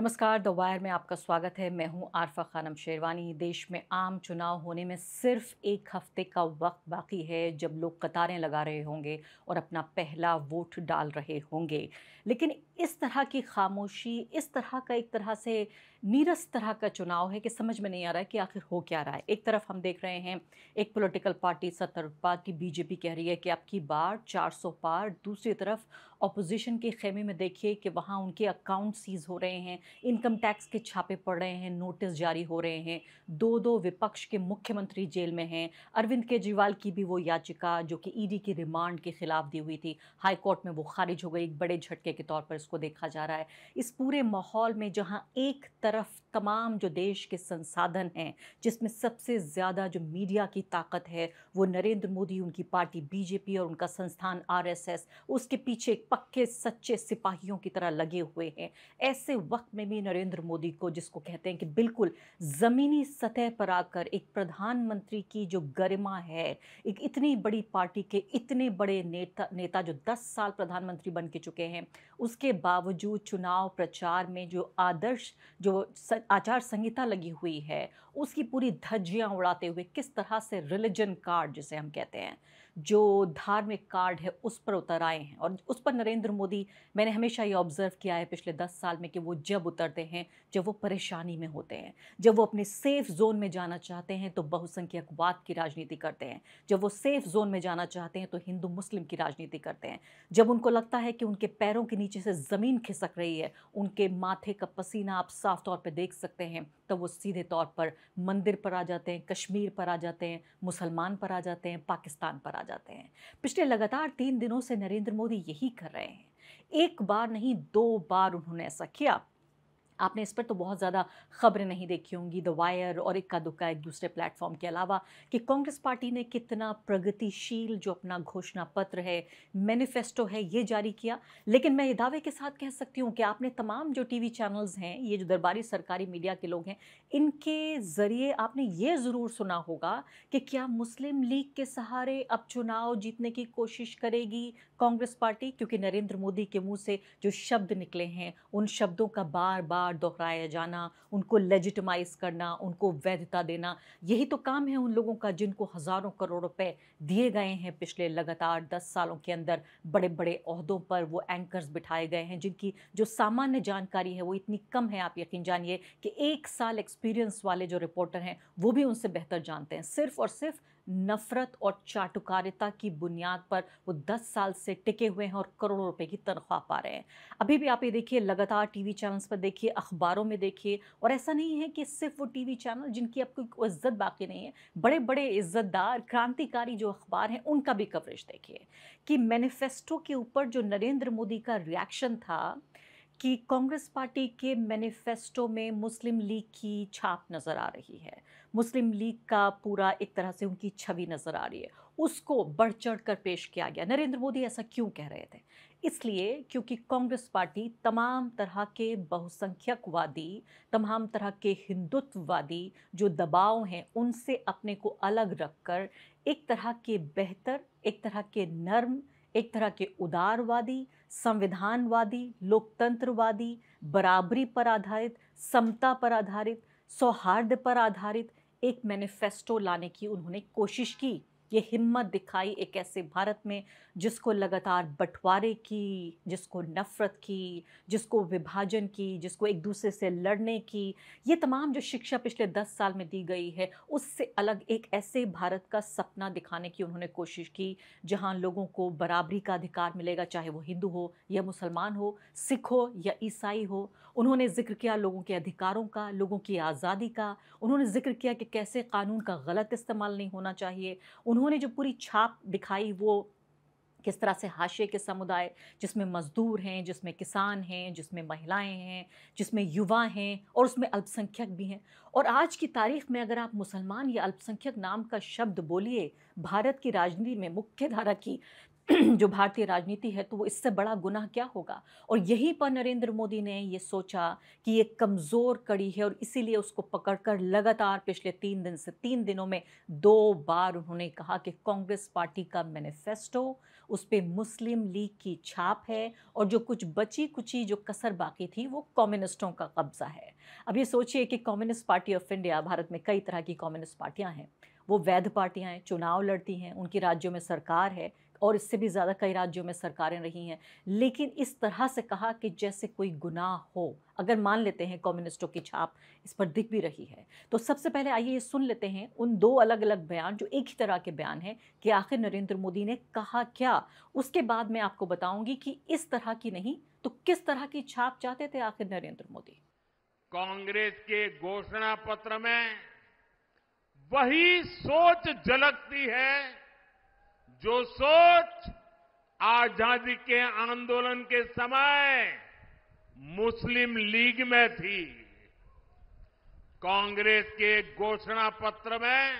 नमस्कार the wire में आपका स्वागत है मैं हूं आरफा खानम शेरवानी देश में आम चुनाव होने में सिर्फ एक हफ्ते का वक्त बाकी है जब लोग कतारें लगा रहे होंगे और अपना पहला वोट डाल रहे होंगे लेकिन इस तरह की खामोशी इस तरह का एक तरह से नीरस तरह का चुनाव है कि समझ में नहीं आ रहा है कि आखिर हो क्या रहा है एक तरफ हम देख रहे हैं एक पॉलिटिकल पार्टी सतर्पा की बीजेपी कह रही है कि आपकी बार 400 पार दूसरी तरफ अपोजिशन के खेमे में देखिए कि वहाँ उनके अकाउंट सीज हो रहे हैं इनकम टैक्स के छापे पड़ रहे हैं नोटिस जारी हो रहे हैं दो दो विपक्ष के मुख्यमंत्री जेल में हैं अरविंद केजरीवाल की भी वो याचिका जो कि ईडी e की रिमांड के खिलाफ दी हुई थी हाई कोर्ट में वो खारिज हो गई एक बड़े झटके के तौर पर इसको देखा जा रहा है इस पूरे माहौल में जहाँ एक तरफ तरफ तमाम जो देश के संसाधन हैं जिसमें सबसे ज़्यादा जो मीडिया की ताकत है वो नरेंद्र मोदी उनकी पार्टी बीजेपी और उनका संस्थान आरएसएस उसके पीछे पक्के सच्चे सिपाहियों की तरह लगे हुए हैं ऐसे वक्त में भी नरेंद्र मोदी को जिसको कहते हैं कि बिल्कुल ज़मीनी सतह पर आकर एक प्रधानमंत्री की जो गरिमा है एक इतनी बड़ी पार्टी के इतने बड़े नेता नेता जो दस साल प्रधानमंत्री बन के चुके हैं उसके बावजूद चुनाव प्रचार में जो आदर्श जो आचार संहिता लगी हुई है उसकी पूरी धज्जियाँ उड़ाते हुए किस तरह से रिलीजन कार्ड जिसे हम कहते हैं जो धार्मिक कार्ड है उस पर उतर आए हैं और उस पर नरेंद्र मोदी मैंने हमेशा ये ऑब्ज़र्व किया है पिछले दस साल में कि वो जब उतरते हैं जब वो परेशानी में होते हैं जब वो अपने सेफ़ जोन में जाना चाहते हैं तो बहुसंख्यकवाद की राजनीति करते हैं जब वो सेफ़ जोन में जाना चाहते हैं तो हिंदू मुस्लिम की राजनीति करते हैं जब उनको लगता है कि उनके पैरों के नीचे से ज़मीन खिसक रही है उनके माथे का पसीना आप साफ तौर पर देख सकते हैं तो वो सीधे तौर पर मंदिर पर आ जाते हैं कश्मीर पर आ जाते हैं मुसलमान पर आ जाते हैं पाकिस्तान पर आ आ जाते हैं पिछले लगातार तीन दिनों से नरेंद्र मोदी यही कर रहे हैं एक बार नहीं दो बार उन्होंने ऐसा किया आपने इस पर तो बहुत ज़्यादा खबरें नहीं देखी होंगी द वायर और इक्का दुक्का एक दूसरे प्लेटफॉर्म के अलावा कि कांग्रेस पार्टी ने कितना प्रगतिशील जो अपना घोषणा पत्र है मैनिफेस्टो है ये जारी किया लेकिन मैं ये दावे के साथ कह सकती हूँ कि आपने तमाम जो वी चैनल्स हैं ये जो दरबारी सरकारी मीडिया के लोग हैं इनके ज़रिए आपने ये ज़रूर सुना होगा कि क्या मुस्लिम लीग के सहारे अब चुनाव जीतने की कोशिश करेगी कांग्रेस पार्टी क्योंकि नरेंद्र मोदी के मुंह से जो शब्द निकले हैं उन शब्दों का बार बार बार दोहराया जाना उनको लेजिटमाइज करना उनको वैधता देना यही तो काम है उन लोगों का जिनको हज़ारों करोड़ रुपए दिए गए हैं पिछले लगातार दस सालों के अंदर बड़े बड़े अहदों पर वो एंकर्स बिठाए गए हैं जिनकी जो सामान्य जानकारी है वो इतनी कम है आप यकीन जानिए कि एक साल एक्सपीरियंस वाले जो रिपोर्टर हैं वो भी उनसे बेहतर जानते हैं सिर्फ और सिर्फ नफरत और चाटुकारिता की बुनियाद पर वो दस साल से टिके हुए हैं और करोड़ों रुपए की तनख्वाह पा रहे हैं अभी भी आप ये देखिए लगातार टीवी चैनल्स पर देखिए अखबारों में देखिए और ऐसा नहीं है कि सिर्फ वो टीवी चैनल जिनकी अब कोई इज्जत बाकी नहीं है बड़े बड़े इज्जतदार क्रांतिकारी जो अखबार हैं उनका भी कवरेज देखिए कि मैनिफेस्टो के ऊपर जो नरेंद्र मोदी का रिएक्शन था कि कांग्रेस पार्टी के मैनिफेस्टो में मुस्लिम लीग की छाप नज़र आ रही है मुस्लिम लीग का पूरा एक तरह से उनकी छवि नज़र आ रही है उसको बढ़ चढ़ कर पेश किया गया नरेंद्र मोदी ऐसा क्यों कह रहे थे इसलिए क्योंकि कांग्रेस पार्टी तमाम तरह के बहुसंख्यकवादी तमाम तरह के हिंदुत्ववादी जो दबाव हैं उनसे अपने को अलग रखकर एक तरह के बेहतर एक तरह के नर्म एक तरह के उदारवादी संविधानवादी लोकतंत्रवादी बराबरी पर आधारित समता पर आधारित सौहार्द पर आधारित एक मैनिफेस्टो लाने की उन्होंने कोशिश की ये हिम्मत दिखाई एक ऐसे भारत में जिसको लगातार बंटवारे की जिसको नफ़रत की जिसको विभाजन की जिसको एक दूसरे से लड़ने की ये तमाम जो शिक्षा पिछले दस साल में दी गई है उससे अलग एक ऐसे भारत का सपना दिखाने की उन्होंने कोशिश की जहाँ लोगों को बराबरी का अधिकार मिलेगा चाहे वो हिंदू हो या मुसलमान हो सिख हो या ईसाई हो उन्होंने जिक्र किया लोगों के अधिकारों का लोगों की आज़ादी का उन्होंने जिक्र किया कि कैसे कानून का गलत इस्तेमाल नहीं होना चाहिए उन्होंने उन्होंने जो पूरी छाप दिखाई वो किस तरह से हाशिए के समुदाय जिसमें मज़दूर हैं जिसमें किसान हैं जिसमें महिलाएं हैं जिसमें युवा हैं और उसमें अल्पसंख्यक भी हैं और आज की तारीख में अगर आप मुसलमान या अल्पसंख्यक नाम का शब्द बोलिए भारत की राजनीति में मुख्य धारा की जो भारतीय राजनीति है तो वो इससे बड़ा गुनाह क्या होगा और यहीं पर नरेंद्र मोदी ने ये सोचा कि ये कमज़ोर कड़ी है और इसीलिए उसको पकड़कर लगातार पिछले तीन दिन से तीन दिनों में दो बार उन्होंने कहा कि कांग्रेस पार्टी का मैनिफेस्टो उस पर मुस्लिम लीग की छाप है और जो कुछ बची कुची जो कसर बाकी थी वो कम्युनिस्टों का कब्ज़ा है अब ये सोचिए कि Communist Party of India Bharat में कई तरह की कम्युनिस्ट पार्टियाँ हैं वो वैध पार्टियाँ हैं चुनाव लड़ती हैं उनकी राज्यों में सरकार है और इससे भी ज़्यादा कई राज्यों में सरकारें रही हैं लेकिन इस तरह से कहा कि जैसे कोई गुनाह हो अगर मान लेते हैं कम्युनिस्टों की छाप इस पर दिख भी रही है तो सबसे पहले आइए ये सुन लेते हैं उन दो अलग अलग बयान जो एक ही तरह के बयान हैं कि आखिर नरेंद्र मोदी ने कहा क्या उसके बाद मैं आपको बताऊंगी कि इस तरह की नहीं तो किस तरह की छाप चाहते थे आखिर नरेंद्र मोदी कांग्रेस के घोषणा पत्र में वही सोच झलकती है जो सोच आजादी के आंदोलन के समय मुस्लिम लीग में थी कांग्रेस के घोषणा पत्र में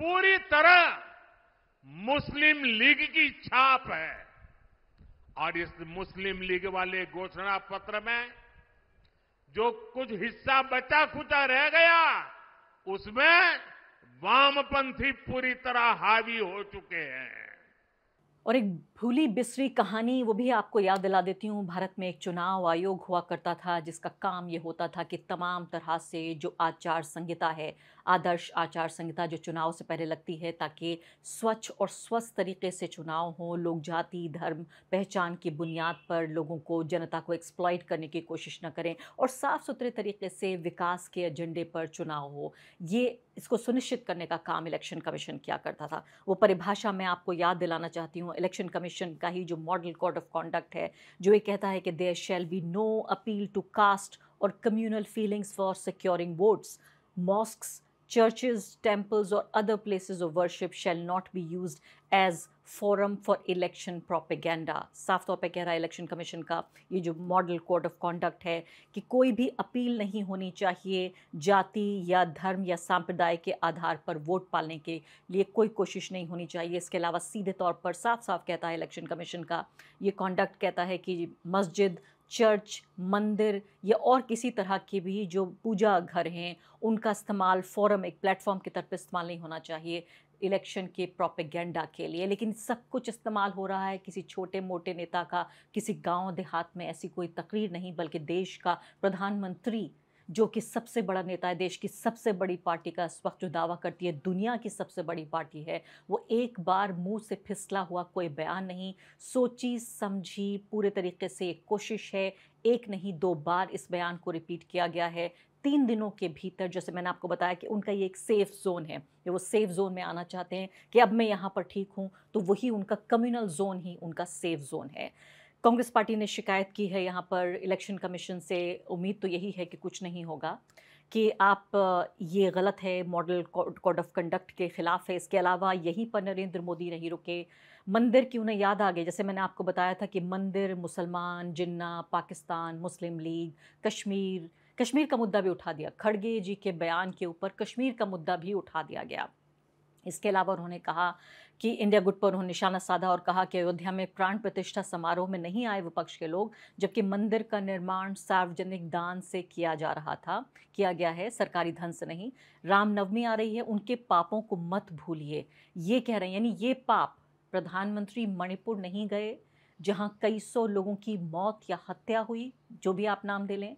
पूरी तरह मुस्लिम लीग की छाप है और इस मुस्लिम लीग वाले घोषणा पत्र में जो कुछ हिस्सा बचा खुचा रह गया उसमें वामपंथी पूरी तरह हावी हो चुके हैं और एक भूली बिसरी कहानी वो भी आपको याद दिला देती हूँ भारत में एक चुनाव आयोग हुआ करता था जिसका काम ये होता था कि तमाम तरह से जो आचार संहिता है आदर्श आचार संहिता जो चुनाव से पहले लगती है ताकि स्वच्छ और स्वस्थ तरीके से चुनाव हो लोग जाति धर्म पहचान की बुनियाद पर लोगों को जनता को एक्सप्लॉइट करने की कोशिश न करें और साफ़ सुथरे तरीके से विकास के एजेंडे पर चुनाव हो ये इसको सुनिश्चित करने का काम इलेक्शन कमीशन किया करता था वो परिभाषा मैं आपको याद दिलाना चाहती हूँ इलेक्शन कमीशन का ही जो मॉडल कोड ऑफ कॉन्डक्ट है जो ये कहता है कि there shall be no appeal to caste और communal feelings for securing votes mosques churches, temples, or other places of worship shall not be used as forum for election propaganda साफ तौर पर कह रहा है इलेक्शन कमीशन का ये जो मॉडल कोड ऑफ कॉन्डक्ट है कि कोई भी अपील नहीं होनी चाहिए जाति या धर्म या सांप्रदाय के आधार पर वोट पालने के लिए कोई कोशिश नहीं होनी चाहिए इसके अलावा सीधे तौर पर साफ साफ कहता है इलेक्शन कमीशन का ये कॉन्डक्ट कहता है कि मस्जिद चर्च मंदिर या और किसी तरह के भी जो पूजा घर हैं उनका इस्तेमाल फॉरम एक प्लेटफॉर्म के तौर पर इस्तेमाल नहीं होना चाहिए इलेक्शन के प्रोपेगेंडा के लिए लेकिन सब कुछ इस्तेमाल हो रहा है किसी छोटे मोटे नेता का किसी गांव देहात में ऐसी कोई तकरीर नहीं बल्कि देश का प्रधानमंत्री जो कि सबसे बड़ा नेता है देश की सबसे बड़ी पार्टी का इस वक्त जो दावा करती है दुनिया की सबसे बड़ी पार्टी है वो एक बार मुंह से फिसला हुआ कोई बयान नहीं सोची समझी पूरे तरीके से एक कोशिश है एक नहीं दो बार इस बयान को रिपीट किया गया है तीन दिनों के भीतर जैसे मैंने आपको बताया कि उनका ये एक सेफ जोन है कि वो सेफ जोन में आना चाहते हैं कि अब मैं यहाँ पर ठीक हूँ तो वही उनका कम्युनल जोन ही उनका सेफ जोन है कांग्रेस पार्टी ने शिकायत की है यहाँ पर इलेक्शन कमीशन से उम्मीद तो यही है कि कुछ नहीं होगा कि आप ये गलत है मॉडल कोड ऑफ कंडक्ट के ख़िलाफ़ है इसके अलावा यहीं पर नरेंद्र मोदी नहीं रुके मंदिर की उन्हें याद आ गई जैसे मैंने आपको बताया था कि मंदिर मुसलमान जिन्ना पाकिस्तान मुस्लिम लीग कश्मीर कश्मीर का मुद्दा भी उठा दिया खड़गे जी के बयान के ऊपर कश्मीर का मुद्दा भी उठा दिया गया इसके अलावा उन्होंने कहा कि इंडिया गुट पर उन्होंने निशाना साधा और कहा कि अयोध्या में प्राण प्रतिष्ठा समारोह में नहीं आए विपक्ष के लोग जबकि मंदिर का निर्माण सार्वजनिक दान से किया जा रहा था किया गया है सरकारी धन से नहीं रामनवमी आ रही है उनके पापों को मत भूलिए ये कह रहे हैं यानी ये पाप प्रधानमंत्री मणिपुर नहीं गए जहाँ कई सौ लोगों की मौत या हत्या हुई जो भी आप नाम दे लें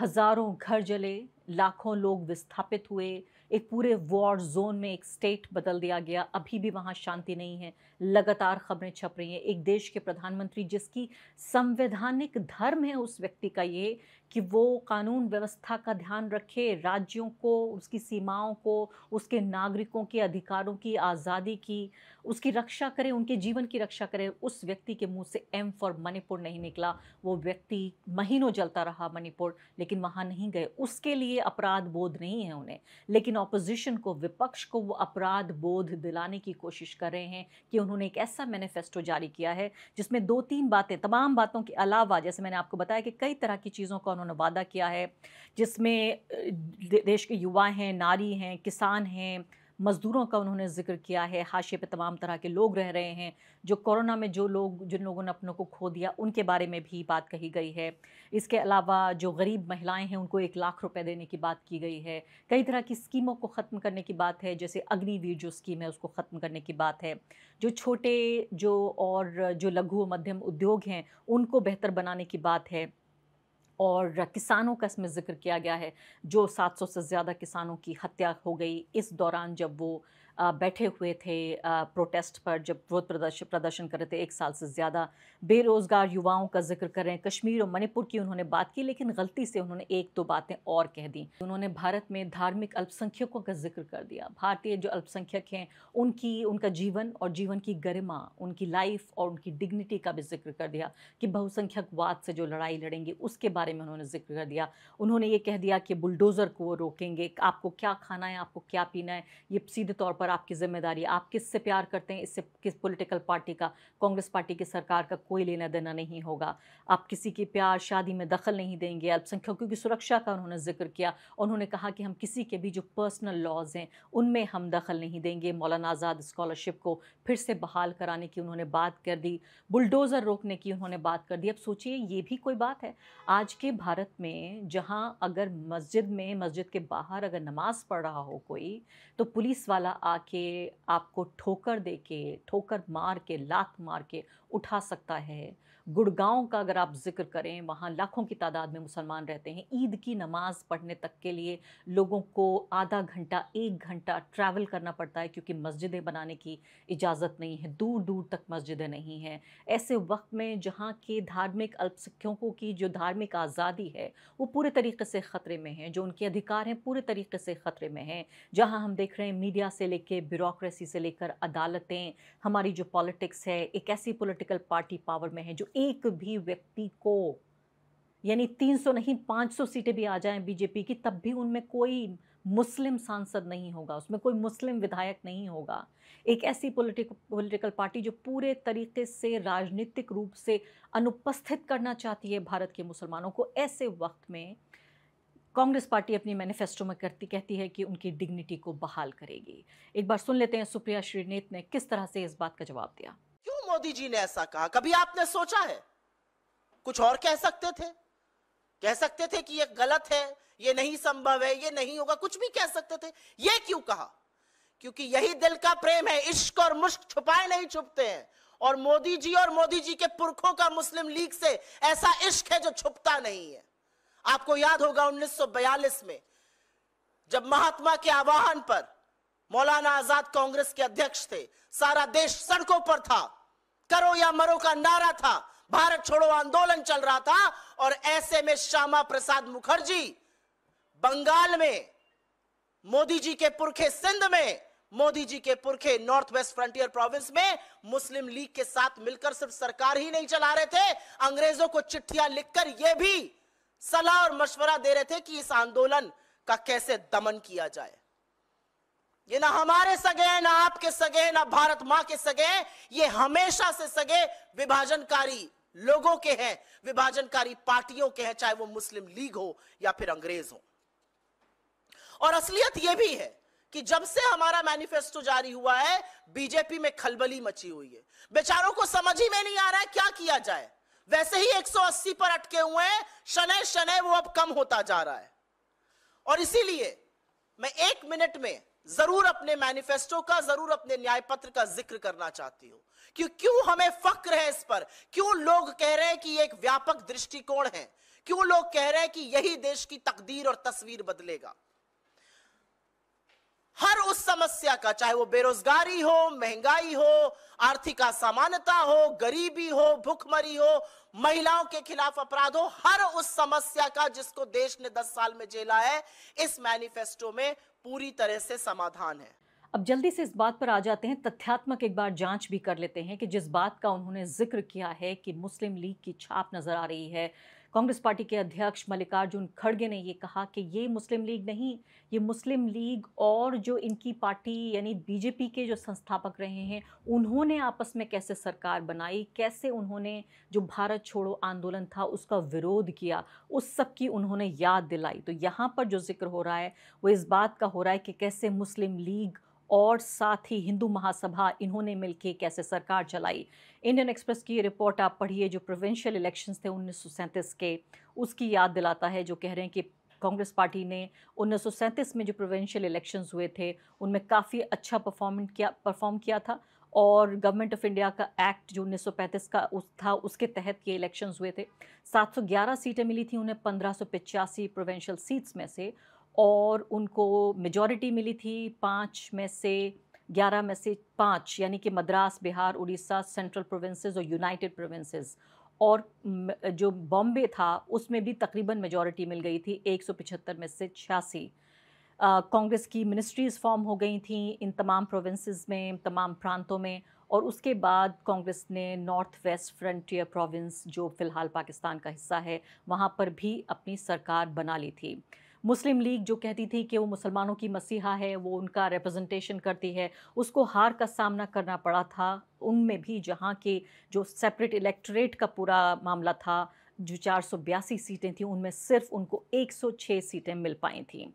हज़ारों घर जले लाखों लोग विस्थापित हुए एक पूरे वॉर जोन में एक स्टेट बदल दिया गया अभी भी वहाँ शांति नहीं है लगातार खबरें छप रही हैं एक देश के प्रधानमंत्री जिसकी संवैधानिक धर्म है उस व्यक्ति का ये कि वो कानून व्यवस्था का ध्यान रखे राज्यों को उसकी सीमाओं को उसके नागरिकों के अधिकारों की आज़ादी की उसकी रक्षा करें उनके जीवन की रक्षा करें उस व्यक्ति के मुंह से एम फॉर मणिपुर नहीं निकला वो व्यक्ति महीनों जलता रहा मणिपुर लेकिन वहाँ नहीं गए उसके लिए अपराध बोध नहीं है उन्हें लेकिन ऑपोजिशन को विपक्ष को वो अपराध बोध दिलाने की कोशिश कर रहे हैं कि उन्होंने एक ऐसा मैनिफेस्टो जारी किया है जिसमें दो तीन बातें तमाम बातों के अलावा जैसे मैंने आपको बताया कि कई तरह की चीज़ों का उन्होंने वादा किया है जिसमें देश के युवा हैं नारी हैं किसान हैं मज़दूरों का उन्होंने जिक्र किया है हाशिए पे तमाम तरह के लोग रह रहे हैं जो कोरोना में जो लोग जिन लोगों ने अपनों को खो दिया उनके बारे में भी बात कही गई है इसके अलावा जो गरीब महिलाएं हैं उनको एक लाख रुपए देने की बात की गई है कई तरह की स्कीमों को ख़त्म करने की बात है जैसे अग्निवीर जो स्कीम है उसको ख़त्म करने की बात है जो छोटे जो और जो लघु मध्यम उद्योग हैं उनको बेहतर बनाने की बात है और किसानों का इसमें जिक्र किया गया है जो 700 से ज़्यादा किसानों की हत्या हो गई इस दौरान जब वो बैठे हुए थे प्रोटेस्ट पर जब विरोध प्रदर्शन प्रदर्शन कर रहे थे एक साल से ज़्यादा बेरोज़गार युवाओं का जिक्र कर रहे हैं कश्मीर और मणिपुर की उन्होंने बात की लेकिन गलती से उन्होंने एक दो बातें और कह दी उन्होंने भारत में धार्मिक अल्पसंख्यकों का जिक्र कर दिया भारतीय जो अल्पसंख्यक हैं उनकी उनका जीवन और जीवन की गरिमा उनकी लाइफ और उनकी डिग्निटी का भी जिक्र कर दिया कि बहुसंख्यकवाद से जो लड़ाई लड़ेंगे उसके बारे में उन्होंने जिक्र कर दिया उन्होंने ये कह दिया कि बुलडोज़र को वो रोकेंगे आपको क्या खाना है आपको क्या पीना है ये सीधे तौर पर पर आपकी जिम्मेदारी आप किस से प्यार करते हैं इससे किस पॉलिटिकल पार्टी का कांग्रेस पार्टी की सरकार का कोई लेना देना नहीं होगा आप किसी की प्यार शादी में दखल नहीं देंगे अल्पसंख्यकों की सुरक्षा का उन्होंने जिक्र किया उन्होंने कहा कि हम किसी के भी जो पर्सनल लॉज हैं उनमें हम दखल नहीं देंगे मौलाना आज़ाद स्कॉलरशिप को फिर से बहाल कराने की उन्होंने बात कर दी बुलडोज़र रोकने की उन्होंने बात कर दी अब सोचिए ये भी कोई बात है आज के भारत में जहाँ अगर मस्जिद में मस्जिद के बाहर अगर नमाज़ पढ़ रहा हो कोई तो पुलिस वाला आ आके आपको ठोकर दे के ठोकर मार के लात मार के उठा सकता है गुड़गांव का अगर आप जिक्र करें वहाँ लाखों की तादाद में मुसलमान रहते हैं ईद की नमाज़ पढ़ने तक के लिए लोगों को आधा घंटा एक घंटा ट्रैवल करना पड़ता है क्योंकि मस्जिदें बनाने की इजाज़त नहीं है दूर दूर तक मस्जिदें नहीं हैं ऐसे वक्त में जहाँ के धार्मिक अल्पसंख्यकों की जो धार्मिक आज़ादी है वो पूरे तरीके से ख़तरे में है जो उनके अधिकार हैं पूरे तरीके से ख़तरे में हैं जहाँ हम देख रहे हैं मीडिया से लेकर ब्यूरोसी से लेकर अदालतें हमारी जो पॉलिटिक्स है एक ऐसी पोलिटिकल पार्टी पावर में है जो एक भी व्यक्ति को यानी 300 नहीं 500 सीटें भी आ जाएं बीजेपी की तब भी उनमें कोई मुस्लिम सांसद नहीं होगा उसमें कोई मुस्लिम विधायक नहीं होगा एक ऐसी पोलिटिक पोलिटिकल पार्टी जो पूरे तरीके से राजनीतिक रूप से अनुपस्थित करना चाहती है भारत के मुसलमानों को ऐसे वक्त में कांग्रेस पार्टी अपनी मैनिफेस्टो में करती कहती है कि उनकी डिग्निटी को बहाल करेगी एक बार सुन लेते हैं सुप्रिया श्रीनेत ने किस तरह से इस बात का जवाब दिया मोदी जी ने ऐसा कहा कभी आपने सोचा है कुछ और कह सकते थे कह सकते थे कि यह गलत है ये नहीं संभव है ये नहीं होगा कुछ भी कह सकते थे ये क्यों कहा क्योंकि यही दिल का प्रेम है इश्क और मुश्क छुपाए नहीं छुपते हैं और मोदी जी और मोदी जी के पुरखों का मुस्लिम लीग से ऐसा इश्क है जो छुपता नहीं है आपको याद होगा 1942 में जब महात्मा के आवाहन पर मौलाना आजाद कांग्रेस के अध्यक्ष थे सारा देश सड़कों पर था करो या मरो का नारा था भारत छोड़ो आंदोलन चल रहा था और ऐसे में श्यामा प्रसाद मुखर्जी बंगाल में मोदी जी के पुरखे सिंध में मोदी जी के पुरखे नॉर्थ वेस्ट फ्रंटियर प्रोविंस में मुस्लिम लीग के साथ मिलकर सिर्फ सरकार ही नहीं चला रहे थे अंग्रेजों को चिट्ठियां लिखकर यह भी सलाह और मशवरा दे रहे थे कि इस आंदोलन का कैसे दमन किया जाए ये ना हमारे सगे ना आपके सगे ना भारत माँ के सगे ये हमेशा से सगे विभाजनकारी लोगों के हैं विभाजनकारी पार्टियों के हैं चाहे वो मुस्लिम लीग हो या फिर अंग्रेज हो और असलियत यह भी है कि जब से हमारा मैनिफेस्टो जारी हुआ है बीजेपी में खलबली मची हुई है बेचारों को समझ ही में नहीं आ रहा है क्या किया जाए वैसे ही 180 पर अटके हुए हैं शनै शनै वो अब कम होता जा रहा है और इसीलिए मैं एक मिनट में जरूर अपने मैनिफेस्टो का जरूर अपने न्याय पत्र का जिक्र करना चाहती हूं क्यों क्यों हमें फक्र है इस पर क्यों लोग कह रहे हैं कि एक व्यापक दृष्टिकोण है क्यों लोग कह रहे हैं कि यही देश की तकदीर और तस्वीर बदलेगा हर उस समस्या का चाहे वो बेरोजगारी हो महंगाई हो आर्थिक असमानता हो गरीबी हो भूखमरी हो महिलाओं के खिलाफ अपराध हो हर उस समस्या का जिसको देश ने 10 साल में झेला है इस मैनिफेस्टो में पूरी तरह से समाधान है अब जल्दी से इस बात पर आ जाते हैं तथ्यात्मक एक बार जांच भी कर लेते हैं कि जिस बात का उन्होंने जिक्र किया है कि मुस्लिम लीग की छाप नजर आ रही है कांग्रेस पार्टी के अध्यक्ष मल्लिकार्जुन खड़गे ने ये कहा कि ये मुस्लिम लीग नहीं ये मुस्लिम लीग और जो इनकी पार्टी यानी बीजेपी के जो संस्थापक रहे हैं उन्होंने आपस में कैसे सरकार बनाई कैसे उन्होंने जो भारत छोड़ो आंदोलन था उसका विरोध किया उस सब की उन्होंने याद दिलाई तो यहाँ पर जो जिक्र हो रहा है वो इस बात का हो रहा है कि कैसे मुस्लिम लीग और साथ ही हिंदू महासभा इन्होंने मिलकर कैसे सरकार चलाई इंडियन एक्सप्रेस की रिपोर्ट आप पढ़िए जो प्रोविंशियल इलेक्शंस थे उन्नीस के उसकी याद दिलाता है जो कह रहे हैं कि कांग्रेस पार्टी ने उन्नीस में जो प्रोविंशियल इलेक्शन हुए थे उनमें काफ़ी अच्छा परफॉर्मेंट किया परफॉर्म किया था और गवर्नमेंट ऑफ इंडिया का एक्ट जो 1935 का उस था उसके तहत ये इलेक्शंस हुए थे 711 सीटें मिली थी उन्हें पंद्रह प्रोविंशियल सीट्स में से और उनको मेजॉरिटी मिली थी पाँच में से ग्यारह में से पाँच यानी कि मद्रास बिहार उड़ीसा सेंट्रल प्रोविंसेस और यूनाइटेड प्रोविंसेस और जो बॉम्बे था उसमें भी तकरीबन मेजॉरिटी मिल गई थी एक में से छियासी कांग्रेस की मिनिस्ट्रीज़ फॉर्म हो गई थी इन तमाम प्रोविंसेस में तमाम प्रांतों में और उसके बाद कांग्रेस ने नॉर्थ वेस्ट फ्रंटियर प्रोविंस जो फ़िलहाल पाकिस्तान का हिस्सा है वहाँ पर भी अपनी सरकार बना ली थी मुस्लिम लीग जो कहती थी कि वो मुसलमानों की मसीहा है वो उनका रिप्रेजेंटेशन करती है उसको हार का सामना करना पड़ा था उनमें भी जहाँ के जो सेपरेट इलेक्ट्रेट का पूरा मामला था जो चार सीटें थीं उनमें सिर्फ उनको 106 सीटें मिल पाई थीं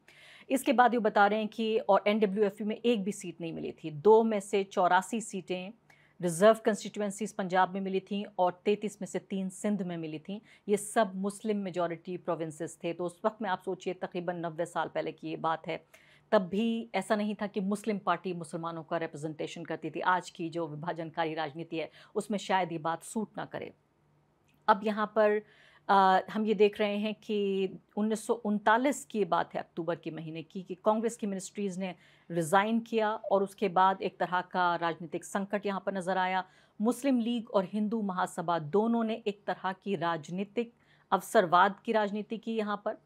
इसके बाद ये बता रहे हैं कि और एन में एक भी सीट नहीं मिली थी दो में से चौरासी सीटें रिजर्व कंस्टिट्यूएंसीज पंजाब में मिली थी और 33 में से तीन सिंध में मिली थी ये सब मुस्लिम मेजॉरिटी प्रोविंसेस थे तो उस वक्त में आप सोचिए तकरीबन नब्बे साल पहले की ये बात है तब भी ऐसा नहीं था कि मुस्लिम पार्टी मुसलमानों का रिप्रेजेंटेशन करती थी आज की जो विभाजनकारी राजनीति है उसमें शायद ये बात सूट ना करे अब यहाँ पर आ, हम ये देख रहे हैं कि उन्नीस की बात है अक्टूबर के महीने की कि कांग्रेस की मिनिस्ट्रीज़ ने रिज़ाइन किया और उसके बाद एक तरह का राजनीतिक संकट यहाँ पर नज़र आया मुस्लिम लीग और हिंदू महासभा दोनों ने एक तरह की राजनीतिक अवसरवाद की राजनीति की यहाँ पर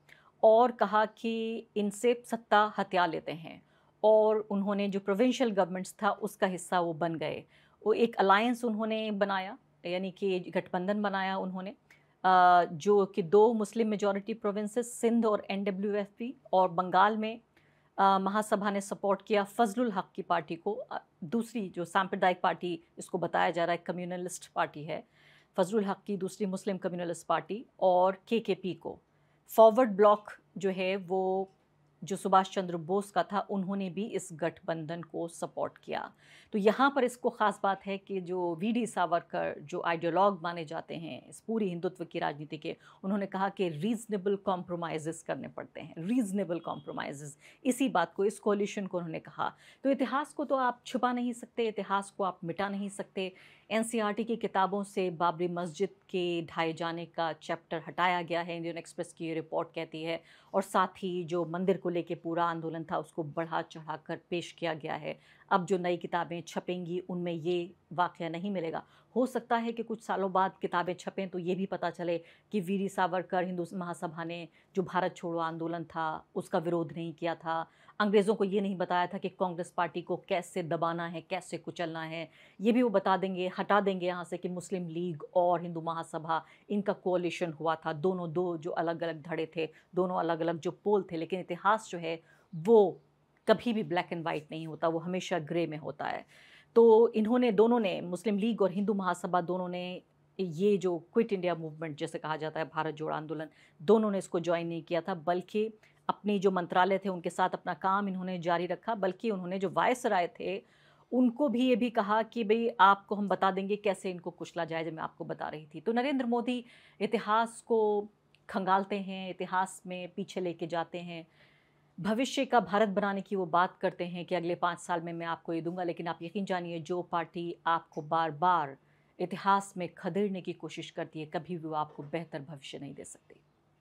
और कहा कि इनसे सत्ता हत्या लेते हैं और उन्होंने जो प्रोविंशियल गवर्नमेंट्स था उसका हिस्सा वो बन गए वो एक अलायंस उन्होंने बनाया यानी कि गठबंधन बनाया उन्होंने जो कि दो मुस्लिम मेजॉरिटी प्रोविंसेस सिंध और एन और बंगाल में महासभा ने सपोर्ट किया फजलुल हक की पार्टी को दूसरी जो सांप्रदायिक पार्टी इसको बताया जा रहा है कम्युनलिस्ट पार्टी है फजलुल हक की दूसरी मुस्लिम कम्युनलिस्ट पार्टी और के को फॉरवर्ड ब्लॉक जो है वो जो सुभाष चंद्र बोस का था उन्होंने भी इस गठबंधन को सपोर्ट किया तो यहाँ पर इसको ख़ास बात है कि जो वी डी सावरकर जो आइडियोलॉग माने जाते हैं इस पूरी हिंदुत्व की राजनीति के उन्होंने कहा कि रीजनेबल कॉम्प्रोमाइज़ करने पड़ते हैं रीजनेबल कॉम्प्रोमाइज़ इसी बात को इस कोलिशन को उन्होंने कहा तो इतिहास को तो आप छुपा नहीं सकते इतिहास को आप मिटा नहीं सकते एन e की किताबों से बाबरी मस्जिद के ढाए जाने का चैप्टर हटाया गया है इंडियन एक्सप्रेस की रिपोर्ट कहती है और साथ ही जो मंदिर को लेके पूरा आंदोलन था उसको बढ़ा चढ़ा कर पेश किया गया है अब जो नई किताबें छपेंगी उनमें ये वाक़ नहीं मिलेगा हो सकता है कि कुछ सालों बाद किताबें छपें तो ये भी पता चले कि वीरी सावरकर हिंदू महासभा ने जो भारत छोड़ो आंदोलन था उसका विरोध नहीं किया था अंग्रेज़ों को ये नहीं बताया था कि कांग्रेस पार्टी को कैसे दबाना है कैसे कुचलना है ये भी वो बता देंगे हटा देंगे यहाँ से कि मुस्लिम लीग और हिंदू महासभा इनका कोलिशन हुआ था दोनों दो जो अलग अलग धड़े थे दोनों अलग अलग जो पोल थे लेकिन इतिहास जो है वो कभी भी ब्लैक एंड वाइट नहीं होता वो हमेशा ग्रे में होता है तो इन्होंने दोनों ने मुस्लिम लीग और हिंदू महासभा दोनों ने ये जो क्विट इंडिया मूवमेंट जैसे कहा जाता है भारत जोड़ आंदोलन दोनों ने इसको ज्वाइन नहीं किया था बल्कि अपनी जो मंत्रालय थे उनके साथ अपना काम इन्होंने जारी रखा बल्कि उन्होंने जो वायस राय थे उनको भी ये भी कहा कि भाई आपको हम बता देंगे कैसे इनको कुचला जाए जब मैं आपको बता रही थी तो नरेंद्र मोदी इतिहास को खंगालते हैं इतिहास में पीछे लेके जाते हैं भविष्य का भारत बनाने की वो बात करते हैं कि अगले पाँच साल में मैं आपको ये दूंगा लेकिन आप यकीन जानिए जो पार्टी आपको बार बार इतिहास में खदेड़ने की कोशिश करती है कभी भी वो आपको बेहतर भविष्य नहीं दे सकती